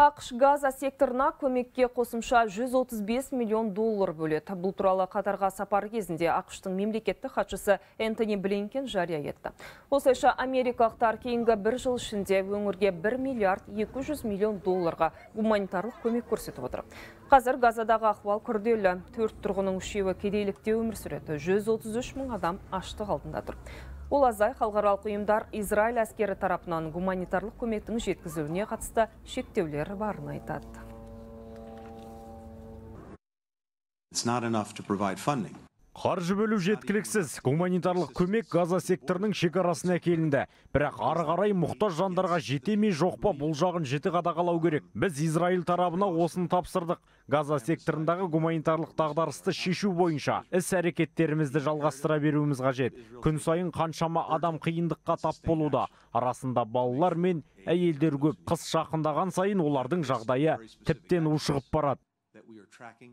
ақш газа секторына көмекке қосымша 135 миллион доллар бөледі бұл туралы қатарға сапар кезінде ақштың мемлекетті хатшысы энтони блинкен жария етті осылайша америкалықтар кейінгі бір жыл ішінде өңірге 1 миллиард 200 миллион долларға гуманитарлық көмек көрсетіп отыр қазір газадағы ахуал күрделі төрт тұрғының үшеуі кедейлікте өмір сүреті 133 мың адам аштық алдында тұр Ол азай халықаралық ұйымдар Израиль әскері тарапынан гуманитарлық көмектің жеткізуіне қатысты шектеулері барын айтады. to funding қаржы бөлу жеткіліксіз гуманитарлық көмек газа секторының шекарасына әкелінді бірақ ары қарай мұқтаж жандарға жете ме жоқ па бұл жағын жіті қадағалау керек біз израиль тарабына осыны тапсырдық газа секторындағы гуманитарлық дағдарысты шешу бойынша іс әрекеттерімізді жалғастыра беруіміз қажет күн сайын қаншама адам қиындыққа тап болуда арасында балалар мен әйелдер көп қыс жақындаған сайын олардың жағдайы тіптен ушығып барады